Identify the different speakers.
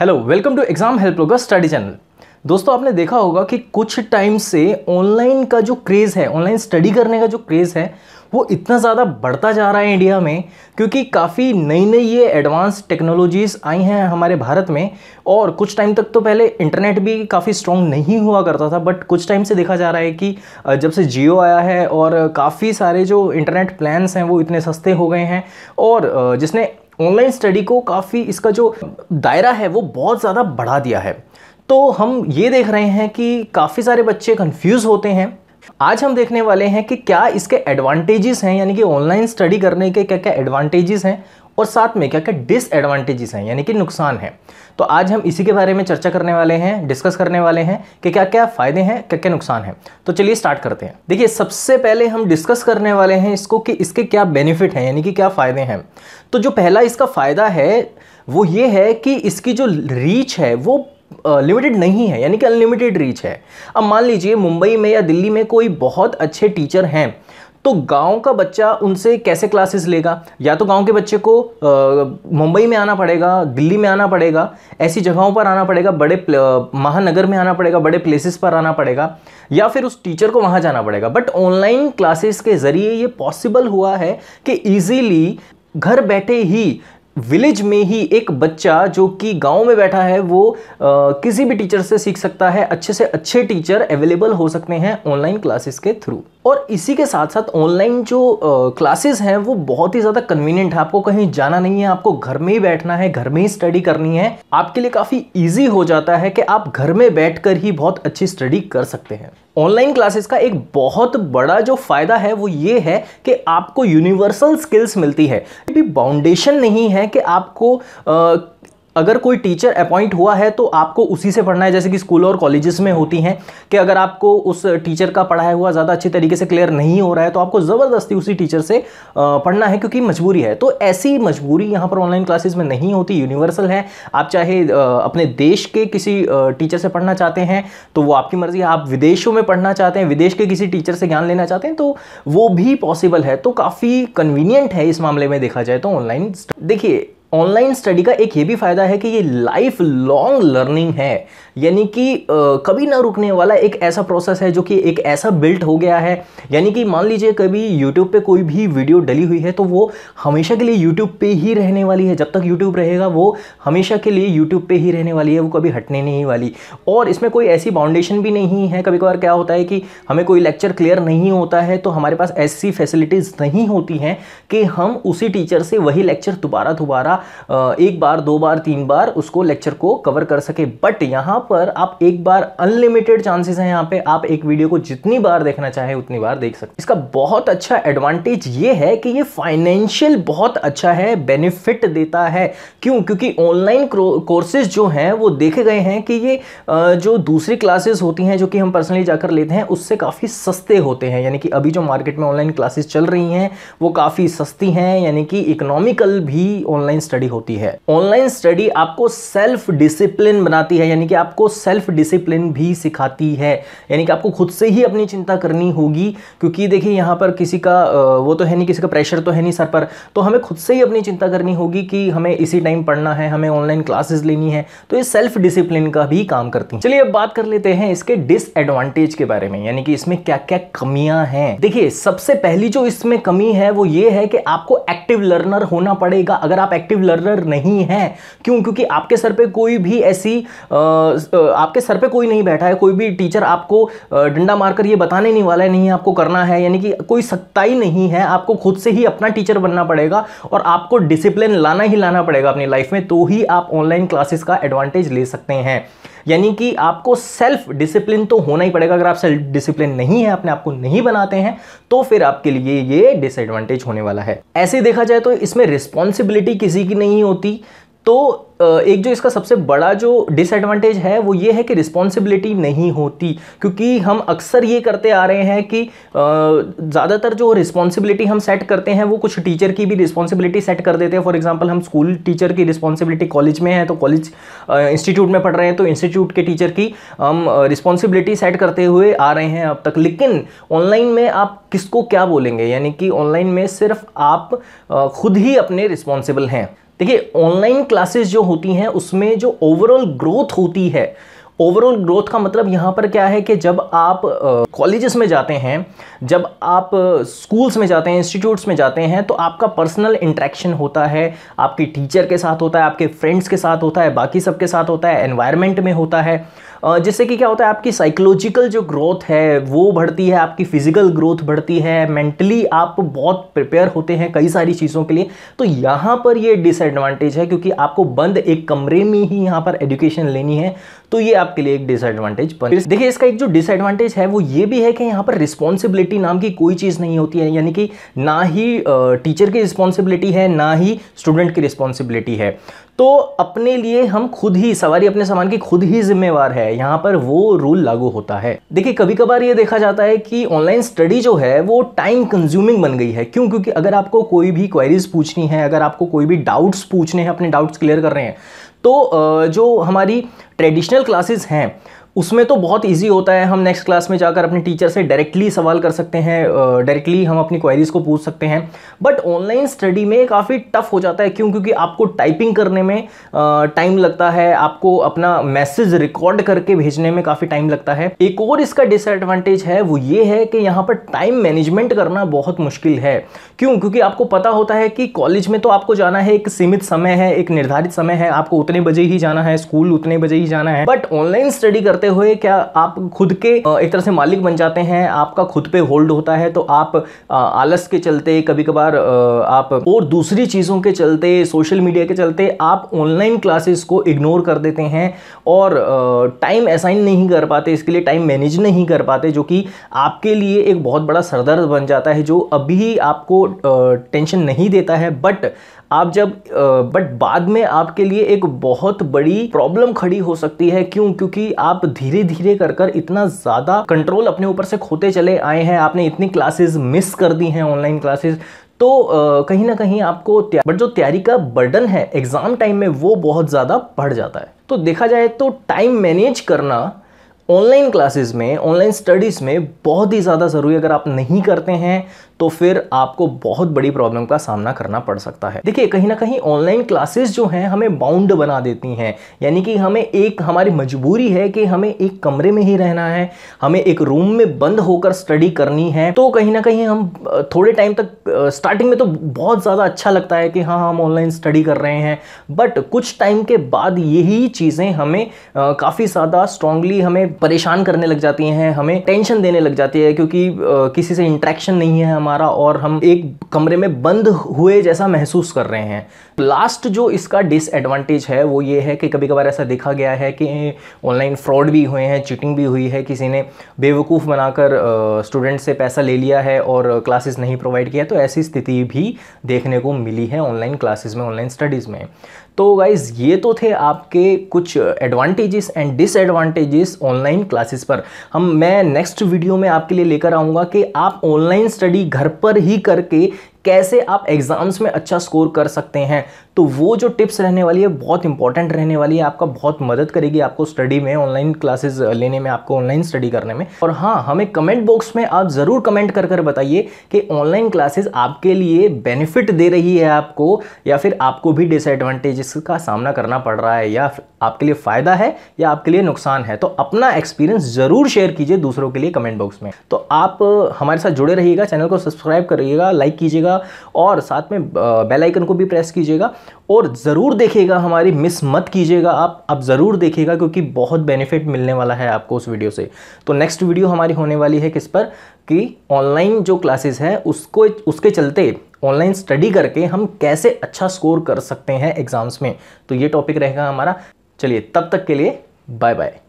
Speaker 1: hello welcome to exam help लोग study channel दोस्तों आपने देखा होगा कि कुछ टाइम से ऑनलाइन का जो क्रेज़ है ऑनलाइन स्टडी करने का जो क्रेज़ है वो इतना ज़्यादा बढ़ता जा रहा है इंडिया में क्योंकि काफ़ी नई नई ये एडवांस टेक्नोलॉजीज़ आई हैं हमारे भारत में और कुछ टाइम तक तो पहले इंटरनेट भी काफ़ी स्ट्रॉन्ग नहीं हुआ करता था बट कुछ टाइम से देखा जा रहा है कि जब से जियो आया है और काफ़ी सारे जो इंटरनेट प्लान्स हैं वो इतने सस्ते हो गए हैं और जिसने ऑनलाइन स्टडी को काफ़ी इसका जो दायरा है वो बहुत ज़्यादा बढ़ा दिया है तो हम ये देख रहे हैं कि काफ़ी सारे बच्चे कन्फ्यूज़ होते हैं आज हम देखने वाले हैं कि क्या इसके एडवांटेजेस हैं यानी कि ऑनलाइन स्टडी करने के क्या क्या एडवांटेजेस हैं और साथ में क्या क्या डिसएडवांटेजेस हैं यानी कि नुकसान हैं तो आज हम इसी के बारे में चर्चा करने वाले हैं डिस्कस करने वाले हैं कि क्या क्या फ़ायदे हैं क्या क्या नुकसान हैं तो चलिए स्टार्ट करते हैं देखिए सबसे पहले हम डिस्कस करने वाले हैं इसको कि इसके क्या बेनिफिट हैं यानी कि क्या फ़ायदे हैं तो जो पहला इसका फ़ायदा है वो ये है कि इसकी जो रीच है वो लिमिटेड नहीं है यानी कि अनलिमिटेड रीच है अब मान लीजिए मुंबई में या दिल्ली में कोई बहुत अच्छे टीचर हैं तो गांव का बच्चा उनसे कैसे क्लासेस लेगा या तो गांव के बच्चे को मुंबई में आना पड़ेगा दिल्ली में आना पड़ेगा ऐसी जगहों पर आना पड़ेगा बड़े महानगर में आना पड़ेगा बड़े प्लेसेस पर आना पड़ेगा या फिर उस टीचर को वहाँ जाना पड़ेगा बट ऑनलाइन क्लासेस के ज़रिए ये पॉसिबल हुआ है कि ईजीली घर बैठे ही विलेज में ही एक बच्चा जो कि गांव में बैठा है वो आ, किसी भी टीचर से सीख सकता है अच्छे से अच्छे टीचर अवेलेबल हो सकते हैं ऑनलाइन क्लासेस के थ्रू और इसी के साथ साथ ऑनलाइन जो क्लासेस हैं वो बहुत ही ज़्यादा कन्वीनियंट है आपको कहीं जाना नहीं है आपको घर में ही बैठना है घर में ही स्टडी करनी है आपके लिए काफ़ी इजी हो जाता है कि आप घर में बैठकर ही बहुत अच्छी स्टडी कर सकते हैं ऑनलाइन क्लासेस का एक बहुत बड़ा जो फ़ायदा है वो ये है कि आपको यूनिवर्सल स्किल्स मिलती है बाउंडेशन नहीं है कि आपको आ, अगर कोई टीचर अपॉइंट हुआ है तो आपको उसी से पढ़ना है जैसे कि स्कूल और कॉलेजेस में होती हैं कि अगर आपको उस टीचर का पढ़ाया हुआ ज़्यादा अच्छे तरीके से क्लियर नहीं हो रहा है तो आपको ज़बरदस्ती उसी टीचर से पढ़ना है क्योंकि मजबूरी है तो ऐसी मजबूरी यहाँ पर ऑनलाइन क्लासेस में नहीं होती यूनिवर्सल है आप चाहे अपने देश के किसी टीचर से पढ़ना चाहते हैं तो वो आपकी मर्ज़ी है आप विदेशों में पढ़ना चाहते हैं विदेश के किसी टीचर से ज्ञान लेना चाहते हैं तो वो भी पॉसिबल है तो काफ़ी कन्वीनियंट है इस मामले में देखा जाए तो ऑनलाइन देखिए ऑनलाइन स्टडी का एक ये भी फ़ायदा है कि ये लाइफ लॉन्ग लर्निंग है यानी कि कभी ना रुकने वाला एक ऐसा प्रोसेस है जो कि एक ऐसा बिल्ट हो गया है यानी कि मान लीजिए कभी यूट्यूब पे कोई भी वीडियो डली हुई है तो वो हमेशा के लिए यूट्यूब पे ही रहने वाली है जब तक यूट्यूब रहेगा वो हमेशा के लिए यूट्यूब पर ही रहने वाली है वो कभी हटने नहीं वाली और इसमें कोई ऐसी बाउंडेशन भी नहीं है कभी कभार क्या होता है कि हमें कोई लेक्चर क्लियर नहीं होता है तो हमारे पास ऐसी फैसिलिटीज़ नहीं होती हैं कि हम उसी टीचर से वही लेक्चर दोबारा दोबारा एक बार दो बार तीन बार उसको लेक्चर को कवर कर सके बट यहाँ पर आप एक बार अनलिमिटेड चांसेस हैं यहाँ पे आप एक वीडियो को जितनी बार देखना चाहे उतनी बार देख सकते इसका बहुत अच्छा एडवांटेज ये है कि ये फाइनेंशियल बहुत अच्छा है बेनिफिट देता है क्यों क्योंकि ऑनलाइन कोर्सेज जो हैं वो देखे गए हैं कि ये जो दूसरी क्लासेस होती हैं जो कि हम पर्सनली जाकर लेते हैं उससे काफ़ी सस्ते होते हैं यानी कि अभी जो मार्केट में ऑनलाइन क्लासेस चल रही हैं वो काफ़ी सस्ती हैं यानी कि इकोनॉमिकल भी ऑनलाइन स्टडी होती है ऑनलाइन स्टडी आपको सेल्फ डिसिप्लिन बनाती है यानी कि आपको सेल्फ डिसिप्लिन भी सिखाती है यानी कि आपको खुद से ही अपनी चिंता करनी होगी क्योंकि देखिए यहाँ पर किसी का वो तो है नहीं किसी का प्रेशर तो है नहीं सर पर तो हमें खुद से ही अपनी चिंता करनी होगी कि हमें इसी टाइम पढ़ना है हमें ऑनलाइन क्लासेस लेनी है तो ये सेल्फ डिसिप्लिन का भी काम करती है चलिए अब बात कर लेते हैं इसके डिसएडवांटेज के बारे में यानी कि इसमें क्या क्या कमियां हैं देखिए सबसे पहली जो इसमें कमी है वो ये है कि आपको एक्टिव लर्नर होना पड़ेगा अगर आप एक्टिव एक्टिव लर्नर नहीं है क्यों क्योंकि आपके सर पे कोई भी ऐसी आपके सर पे कोई नहीं बैठा है कोई भी टीचर आपको डंडा मारकर ये बताने नहीं वाला है नहीं आपको करना है यानी कि कोई सख्ताई नहीं है आपको खुद से ही अपना टीचर बनना पड़ेगा और आपको डिसिप्लिन लाना ही लाना पड़ेगा अपनी लाइफ में तो ही आप ऑनलाइन क्लासेस का एडवांटेज ले सकते हैं यानी कि आपको सेल्फ डिसिप्लिन तो होना ही पड़ेगा अगर आप सेल्फ डिसिप्लिन नहीं है अपने आप को नहीं बनाते हैं तो फिर आपके लिए ये डिसएडवांटेज होने वाला है ऐसे देखा जाए तो इसमें रिस्पॉन्सिबिलिटी किसी की नहीं होती तो एक जो इसका सबसे बड़ा जो डिसएडवांटेज है वो ये है कि रिस्पॉन्सिबिलिटी नहीं होती क्योंकि हम अक्सर ये करते आ रहे हैं कि ज़्यादातर जो रिस्पॉन्सिबिलिटी हम सेट करते हैं वो कुछ टीचर की भी रिस्पॉन्सिबिलिटी सेट कर देते हैं फॉर एग्जांपल हम स्कूल टीचर की रिस्पॉन्सिबिलिटी कॉलेज में है तो कॉलेज इंस्टीट्यूट में पढ़ रहे हैं तो इंस्टीट्यूट के टीचर की हम रिस्पॉन्सिबिलिटी सेट करते हुए आ रहे हैं अब तक लेकिन ऑनलाइन में आप किसको क्या बोलेंगे यानी कि ऑनलाइन में सिर्फ आप खुद ही अपने रिस्पॉन्सिबल हैं देखिए ऑनलाइन क्लासेस जो होती हैं उसमें जो ओवरऑल ग्रोथ होती है ओवरऑल ग्रोथ का मतलब यहाँ पर क्या है कि जब आप कॉलेजेस में जाते हैं जब आप स्कूल्स में जाते हैं इंस्टीट्यूट्स में जाते हैं तो आपका पर्सनल इंट्रैक्शन होता है आपके टीचर के साथ होता है आपके फ्रेंड्स के साथ होता है बाकी सबके साथ होता है एनवायरमेंट में होता है जिससे कि क्या होता है आपकी साइकोलॉजिकल जो ग्रोथ है वो बढ़ती है आपकी फिजिकल ग्रोथ बढ़ती है मेंटली आप बहुत प्रिपेयर होते हैं कई सारी चीज़ों के लिए तो यहाँ पर ये डिसएडवांटेज है क्योंकि आपको बंद एक कमरे में ही यहाँ पर एजुकेशन लेनी है तो ये आपके लिए एक डिसएडवांटेज बन देखिए इसका एक जो डिसएडवांटेज है वो ये भी है कि यहाँ पर रिस्पॉन्सिबिलिटी नाम की कोई चीज़ नहीं होती है यानी कि ना ही टीचर की रिस्पॉन्सिबिलिटी है ना ही स्टूडेंट की रिस्पॉन्सिबिलिटी है तो अपने लिए हम खुद ही सवारी अपने सामान की खुद ही जिम्मेवार है यहाँ पर वो रूल लागू होता है देखिए कभी कभार ये देखा जाता है कि ऑनलाइन स्टडी जो है वो टाइम कंज्यूमिंग बन गई है क्यों क्योंकि अगर आपको कोई भी क्वेरीज पूछनी है अगर आपको कोई भी डाउट्स पूछने हैं अपने डाउट्स क्लियर कर रहे हैं तो जो हमारी ट्रेडिशनल क्लासेस हैं उसमें तो बहुत ईजी होता है हम नेक्स्ट क्लास में जाकर अपने टीचर से डायरेक्टली सवाल कर सकते हैं डायरेक्टली हम अपनी क्वारीज़ को पूछ सकते हैं बट ऑनलाइन स्टडी में काफ़ी टफ हो जाता है क्यों क्योंकि आपको टाइपिंग करने में टाइम लगता है आपको अपना मैसेज रिकॉर्ड करके भेजने में काफ़ी टाइम लगता है एक और इसका डिसएडवांटेज है वो ये है कि यहाँ पर टाइम मैनेजमेंट करना बहुत मुश्किल है क्यों क्योंकि आपको पता होता है कि कॉलेज में तो आपको जाना है एक सीमित समय है एक निर्धारित समय है आपको उतने बजे ही जाना है स्कूल उतने बजे ही जाना है बट ऑनलाइन स्टडी करते करते हुए क्या आप खुद के एक तरह से मालिक बन जाते हैं आपका खुद पे होल्ड होता है तो आप आलस के चलते कभी कभार आप और दूसरी चीज़ों के चलते सोशल मीडिया के चलते आप ऑनलाइन क्लासेस को इग्नोर कर देते हैं और टाइम असाइन नहीं कर पाते इसके लिए टाइम मैनेज नहीं कर पाते जो कि आपके लिए एक बहुत बड़ा सरदर्द बन जाता है जो अभी आपको टेंशन नहीं देता है बट आप जब बट बाद में आपके लिए एक बहुत बड़ी प्रॉब्लम खड़ी हो सकती है क्यों क्योंकि आप धीरे धीरे कर कर इतना ज़्यादा कंट्रोल अपने ऊपर से खोते चले आए हैं आपने इतनी क्लासेस मिस कर दी हैं ऑनलाइन क्लासेस तो कहीं ना कहीं आपको बट जो तैयारी का बर्डन है एग्ज़ाम टाइम में वो बहुत ज़्यादा बढ़ जाता है तो देखा जाए तो टाइम मैनेज करना ऑनलाइन क्लासेस में ऑनलाइन स्टडीज़ में बहुत ही ज़्यादा ज़रूरी अगर आप नहीं करते हैं तो फिर आपको बहुत बड़ी प्रॉब्लम का सामना करना पड़ सकता है देखिए कहीं ना कहीं ऑनलाइन क्लासेस जो हैं हमें बाउंड बना देती हैं यानी कि हमें एक हमारी मजबूरी है कि हमें एक कमरे में ही रहना है हमें एक रूम में बंद होकर स्टडी करनी है तो कहीं ना कहीं हम थोड़े टाइम तक स्टार्टिंग में तो बहुत ज़्यादा अच्छा लगता है कि हाँ, हाँ हम ऑनलाइन स्टडी कर रहे हैं बट कुछ टाइम के बाद यही चीज़ें हमें काफ़ी ज़्यादा स्ट्रांगली हमें परेशान करने लग जाती हैं हमें टेंशन देने लग जाती है क्योंकि किसी से इंट्रैक्शन नहीं है हमारे हमारा और हम एक कमरे में बंद हुए जैसा महसूस कर रहे हैं लास्ट जो इसका डिसएडवांटेज है वो ये है कि कभी कभार ऐसा देखा गया है कि ऑनलाइन फ्रॉड भी हुए हैं चीटिंग भी हुई है किसी ने बेवकूफ़ बनाकर स्टूडेंट से पैसा ले लिया है और क्लासेस नहीं प्रोवाइड किया तो ऐसी स्थिति भी देखने को मिली है ऑनलाइन क्लासेस में ऑनलाइन स्टडीज़ में तो गाइज़ ये तो थे आपके कुछ advantages and disadvantages online classes पर हम मैं नेक्स्ट वीडियो में आपके लिए लेकर आऊँगा कि आप ऑनलाइन स्टडी घर घर पर ही करके कैसे आप एग्ज़ाम्स में अच्छा स्कोर कर सकते हैं तो वो जो टिप्स रहने वाली है बहुत इंपॉर्टेंट रहने वाली है आपका बहुत मदद करेगी आपको स्टडी में ऑनलाइन क्लासेस लेने में आपको ऑनलाइन स्टडी करने में और हाँ हमें कमेंट बॉक्स में आप ज़रूर कमेंट कर कर बताइए कि ऑनलाइन क्लासेस आपके लिए बेनिफिट दे रही है आपको या फिर आपको भी डिसएडवांटेजेस का सामना करना पड़ रहा है या आपके लिए फ़ायदा है या आपके लिए नुकसान है तो अपना एक्सपीरियंस ज़रूर शेयर कीजिए दूसरों के लिए कमेंट बॉक्स में तो आप हमारे साथ जुड़े रहिएगा चैनल को सब्सक्राइब करिएगा लाइक कीजिएगा और साथ में बेल आइकन को भी प्रेस कीजिएगा और ज़रूर देखिएगा हमारी मिस मत कीजिएगा आप अब ज़रूर देखिएगा क्योंकि बहुत बेनिफिट मिलने वाला है आपको उस वीडियो से तो नेक्स्ट वीडियो हमारी होने वाली है किस पर कि ऑनलाइन जो क्लासेस है उसको उसके चलते ऑनलाइन स्टडी करके हम कैसे अच्छा स्कोर कर सकते हैं एग्ज़ाम्स में तो ये टॉपिक रहेगा हमारा चलिए तब तक के लिए बाय बाय